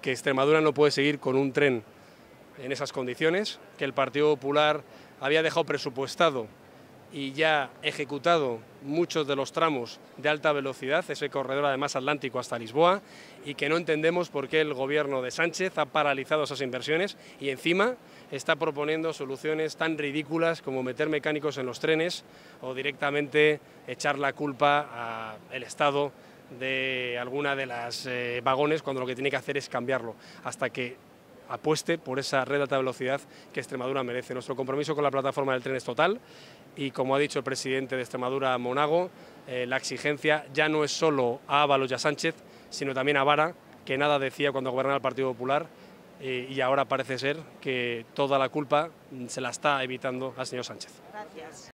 Que Extremadura no puede seguir con un tren en esas condiciones, que el Partido Popular había dejado presupuestado y ya ejecutado muchos de los tramos de alta velocidad, ese corredor además atlántico hasta Lisboa, y que no entendemos por qué el gobierno de Sánchez ha paralizado esas inversiones y encima está proponiendo soluciones tan ridículas como meter mecánicos en los trenes o directamente echar la culpa al Estado de alguna de las eh, vagones cuando lo que tiene que hacer es cambiarlo hasta que apueste por esa red de alta velocidad que Extremadura merece. Nuestro compromiso con la plataforma del tren es total y como ha dicho el presidente de Extremadura, Monago, eh, la exigencia ya no es solo a Ábalos Sánchez, sino también a Vara, que nada decía cuando gobernaba el Partido Popular eh, y ahora parece ser que toda la culpa se la está evitando al señor Sánchez. Gracias.